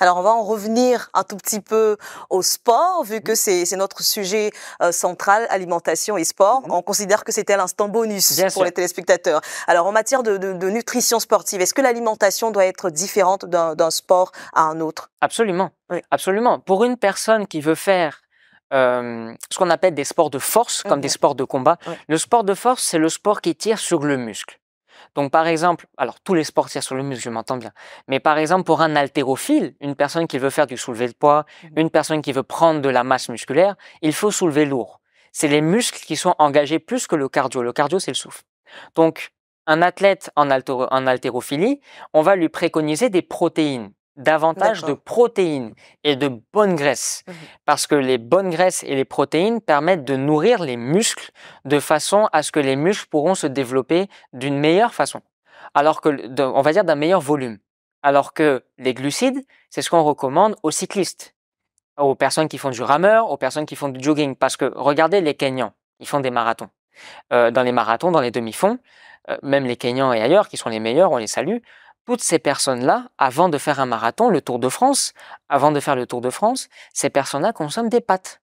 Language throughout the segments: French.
Alors on va en revenir un tout petit peu au sport, vu que c'est notre sujet euh, central, alimentation et sport. Mm-hmm. On considère que c'était l'instant bonus pour les téléspectateurs. Alors en matière de, nutrition sportive, est-ce que l'alimentation doit être différente d'un sport à un autre Absolument, oui. absolument. Pour une personne qui veut faire euh, ce qu'on appelle des sports de force, comme mmh. des sports de combat, le sport de force, c'est le sport qui tire sur le muscle. Donc par exemple, alors tous les sports tirent sur le muscle, je m'entends bien, mais par exemple pour un haltérophile, une personne qui veut faire du soulevé de poids, mmh une personne qui veut prendre de la masse musculaire, il faut soulever lourd. C'est les muscles qui sont engagés plus que le cardio. Le cardio, c'est le souffle. Donc un athlète en, haltérophilie, on va lui préconiser des protéines davantage de protéines et de bonnes graisses. Mmh Parce que les bonnes graisses et les protéines permettent de nourrir les muscles de façon à ce que les muscles pourront se développer d'une meilleure façon. Alors que, on va dire d'un meilleur volume. Alors que les glucides, c'est ce qu'on recommande aux cyclistes, aux personnes qui font du rameur, aux personnes qui font du jogging. Parce que regardez les Kenyans, ils font des marathons. Euh, dans les marathons, dans les demi-fonds, euh, même les Kenyans et ailleurs, qui sont les meilleurs, on les salue, toutes ces personnes-là, avant de faire un marathon, le Tour de France, avant de faire le Tour de France, ces personnes-là consomment des pâtes.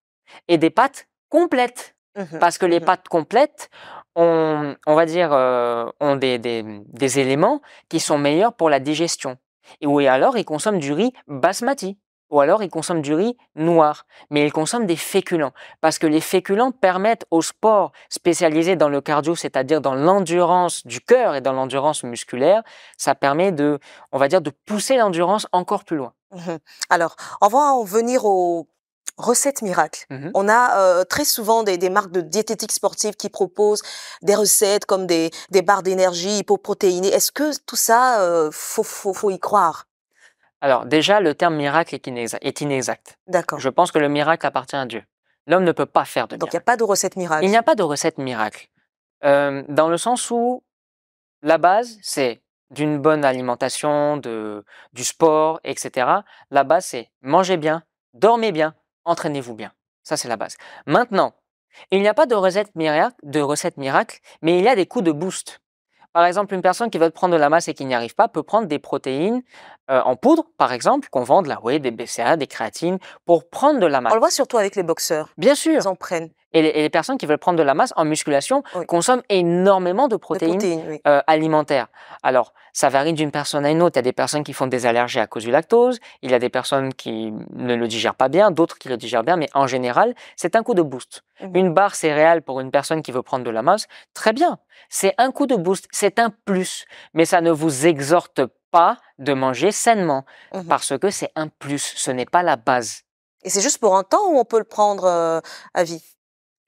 Et des pâtes complètes. Mmh parce que les mmh pâtes complètes, ont, on va dire, euh, ont des, des, éléments qui sont meilleurs pour la digestion. Et oui, alors, ils consomment du riz basmati ou alors ils consomment du riz noir, mais ils consomment des féculents, parce que les féculents permettent au sport spécialisé dans le cardio, c'est-à-dire dans l'endurance du cœur et dans l'endurance musculaire, ça permet de, on va dire, de pousser l'endurance encore plus loin. Mmh alors, on va en venir aux recettes miracles. Mmh on a euh, très souvent des, marques de diététique sportive qui proposent des recettes comme des, barres d'énergie hypoprotéinées. Est-ce que tout ça, il euh, faut y croire alors déjà, le terme miracle est, inexact. D'accord. Je pense que le miracle appartient à Dieu. L'homme ne peut pas faire de miracle. Donc il n'y a pas de recette miracle. Il n'y a pas de recette miracle. Euh, dans le sens où la base, c'est d'une bonne alimentation, de, du sport, etc. La base, c'est mangez bien, dormez bien, entraînez-vous bien. Ça, c'est la base. Maintenant, il n'y a pas de recette, miracle, de recette miracle, mais il y a des coups de boost. Par exemple, une personne qui veut prendre de la masse et qui n'y arrive pas peut prendre des protéines euh, en poudre, par exemple, qu'on vend de la whey, des BCA, des créatines, pour prendre de la masse. On le voit surtout avec les boxeurs. Bien sûr. Ils en prennent. Et les, personnes qui veulent prendre de la masse en musculation consomment énormément de protéines, euh, alimentaires. Alors, ça varie d'une personne à une autre. Il y a des personnes qui font des allergies à cause du lactose, il y a des personnes qui ne le digèrent pas bien, d'autres qui le digèrent bien, mais en général, c'est un coup de boost. Mhm. Une barre céréale pour une personne qui veut prendre de la masse, très bien. C'est un coup de boost, c'est un plus, mais ça ne vous exhorte pas de manger sainement, mhm. parce que c'est un plus, ce n'est pas la base. Et c'est juste pour un temps ou on peut le prendre euh, à vie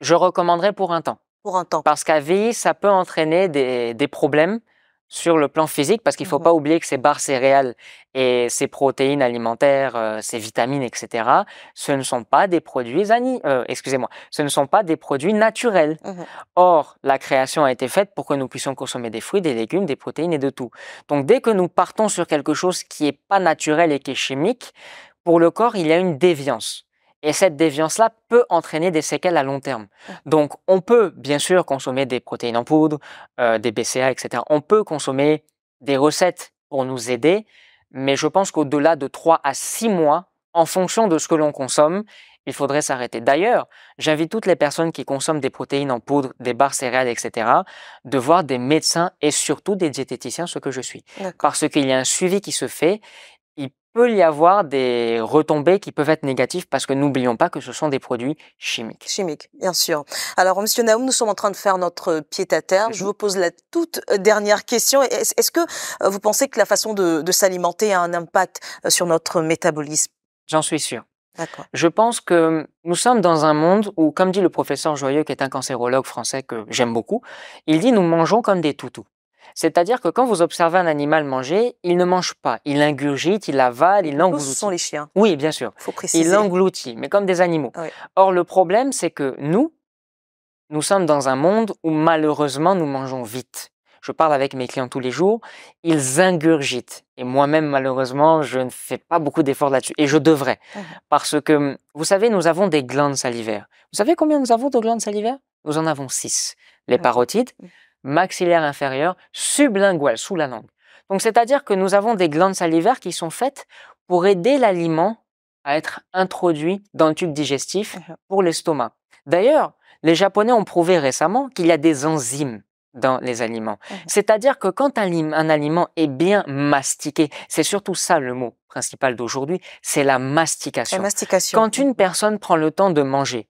je recommanderais pour un temps. Pour un temps. Parce qu'à vie, ça peut entraîner des, problèmes sur le plan physique, parce qu'il ne faut mhm. pas oublier que ces barres céréales et ces protéines alimentaires, euh, ces vitamines, etc., ce ne sont pas des produits euh, excusez-moi, ce ne sont pas des produits naturels. Mhm. Or, la création a été faite pour que nous puissions consommer des fruits, des légumes, des protéines et de tout. Donc, dès que nous partons sur quelque chose qui n'est pas naturel et qui est chimique, pour le corps, il y a une déviance. Et cette déviance-là peut entraîner des séquelles à long terme. Donc, on peut bien sûr consommer des protéines en poudre, euh, des BCA, etc. On peut consommer des recettes pour nous aider, mais je pense qu'au-delà de 3 à 6 mois, en fonction de ce que l'on consomme, il faudrait s'arrêter. D'ailleurs, j'invite toutes les personnes qui consomment des protéines en poudre, des barres céréales, etc., de voir des médecins et surtout des diététiciens, ce que je suis. Parce qu'il y a un suivi qui se fait peut y avoir des retombées qui peuvent être négatives parce que n'oublions pas que ce sont des produits chimiques. Chimiques, bien sûr. Alors, Monsieur Naoum, nous sommes en train de faire notre pied à terre. Mhm. Je vous pose la toute euh, dernière question. Est-ce que euh, vous pensez que la façon de, s'alimenter a un impact euh, sur notre métabolisme J'en suis sûr. D'accord. Je pense que nous sommes dans un monde où, comme dit le professeur Joyeux, qui est un cancérologue français que j'aime beaucoup, il dit nous mangeons comme des toutous. C'est-à-dire que quand vous observez un animal manger, il ne mange pas, il ingurgite, il avale, il engloutit. Ce sont les chiens. Oui, bien sûr. Il engloutit, mais comme des animaux. Or, le problème, c'est que nous, nous sommes dans un monde où malheureusement nous mangeons vite. Je parle avec mes clients tous les jours, ils ingurgitent. Et moi-même, malheureusement, je ne fais pas beaucoup d'efforts là-dessus. Et je devrais. Mmh. Parce que, hum, vous savez, nous avons des glandes salivaires. Vous savez combien nous avons de glandes salivaires Nous en avons six. Les parotides, mmh maxillaire inférieur, sublingual, sous la langue. Donc c'est-à-dire que nous avons des glandes salivaires qui sont faites pour aider l'aliment à être introduit dans le tube digestif pour l'estomac. D'ailleurs, les Japonais ont prouvé récemment qu'il y a des enzymes dans les aliments. C'est-à-dire que quand un, un, aliment est bien mastiqué, c'est surtout ça le mot principal d'aujourd'hui, c'est la mastication. la mastication. Quand une mm-hmm. personne prend le temps de manger,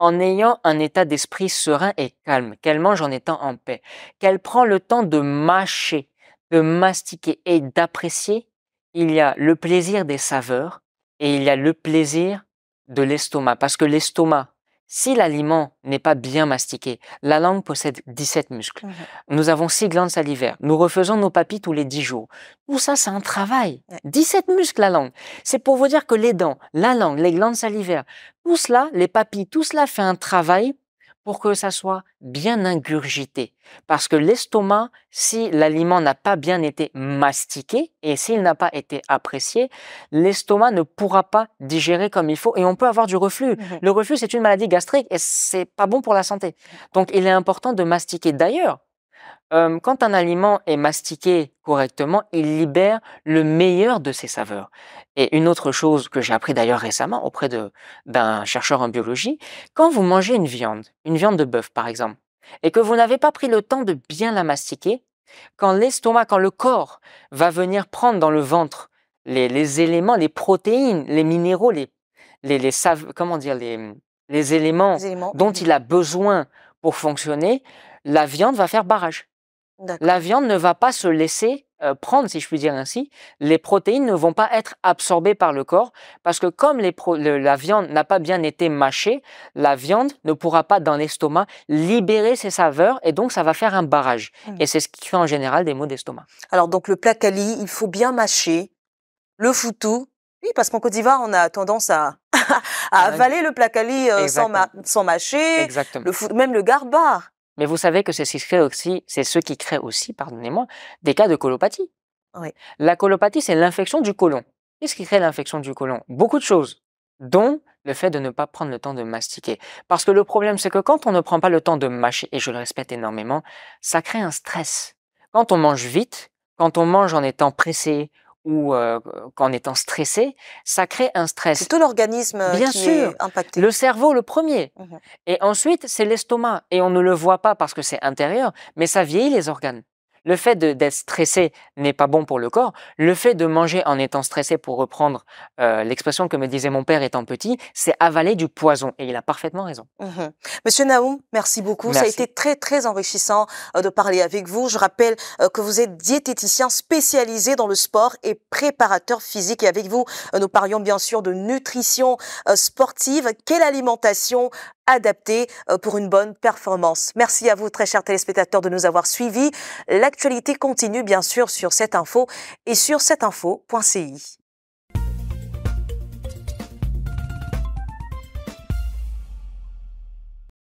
en ayant un état d'esprit serein et calme, qu'elle mange en étant en paix, qu'elle prend le temps de mâcher, de mastiquer et d'apprécier, il y a le plaisir des saveurs et il y a le plaisir de l'estomac, parce que l'estomac si l'aliment n'est pas bien mastiqué, la langue possède 17 muscles. Mmh Nous avons 6 glandes salivaires. Nous refaisons nos papilles tous les 10 jours. Tout ça, c'est un travail. 17 muscles, la langue. C'est pour vous dire que les dents, la langue, les glandes salivaires, tout cela, les papilles, tout cela fait un travail pour que ça soit bien ingurgité. Parce que l'estomac, si l'aliment n'a pas bien été mastiqué et s'il n'a pas été apprécié, l'estomac ne pourra pas digérer comme il faut et on peut avoir du reflux. Le reflux, c'est une maladie gastrique et c'est pas bon pour la santé. Donc, il est important de mastiquer. D'ailleurs, quand un aliment est mastiqué correctement, il libère le meilleur de ses saveurs. Et une autre chose que j'ai appris d'ailleurs récemment auprès d'un chercheur en biologie, quand vous mangez une viande, une viande de bœuf par exemple, et que vous n'avez pas pris le temps de bien la mastiquer, quand l'estomac, quand le corps va venir prendre dans le ventre les, éléments, les protéines, les minéraux, les, comment dire, les, éléments dont mmh. il a besoin pour fonctionner, la viande va faire barrage. La viande ne va pas se laisser euh, prendre, si je puis dire ainsi. Les protéines ne vont pas être absorbées par le corps parce que comme la viande n'a pas bien été mâchée, la viande ne pourra pas dans l'estomac libérer ses saveurs et donc ça va faire un barrage. Et mmh. c'est ce qui fait en général des maux d'estomac. Alors donc le placali, il faut bien mâcher. Le foutou, oui, parce qu'en Côte d'Ivoire, on a tendance à, ah, avaler le placali euh, sans, mâcher. Exactement. Le même le garbar. Mais vous savez que c'est ce qui crée aussi, c'est ce qui aussi, pardonnez-moi, des cas de colopathie. La colopathie, c'est l'infection du côlon. Qu'est-ce qui crée l'infection du côlon Beaucoup de choses, dont le fait de ne pas prendre le temps de mastiquer. Parce que le problème, c'est que quand on ne prend pas le temps de mâcher, et je le respecte énormément, ça crée un stress. Quand on mange vite, quand on mange en étant pressé, ou qu'en étant stressé, ça crée un stress. C'est tout l'organisme euh, qui est impacté. Le cerveau, le premier. Mmh Et ensuite, c'est l'estomac. Et on ne le voit pas parce que c'est intérieur, mais ça vieillit les organes. Le fait d'être stressé n'est pas bon pour le corps. Le fait de manger en étant stressé, pour reprendre euh, l'expression que me disait mon père étant petit, c'est avaler du poison. Et il a parfaitement raison. Mmh Monsieur Naoum, merci beaucoup. Ça a été très, très enrichissant euh, de parler avec vous. Je rappelle euh, que vous êtes diététicien spécialisé dans le sport et préparateur physique. Et avec vous, nous parlions bien sûr de nutrition sportive. Quelle alimentation adapté euh, pour une bonne performance. Merci à vous, très chers téléspectateurs, de nous avoir suivis. L'actualité continue, bien sûr, sur cette info et sur cetteinfo.ci.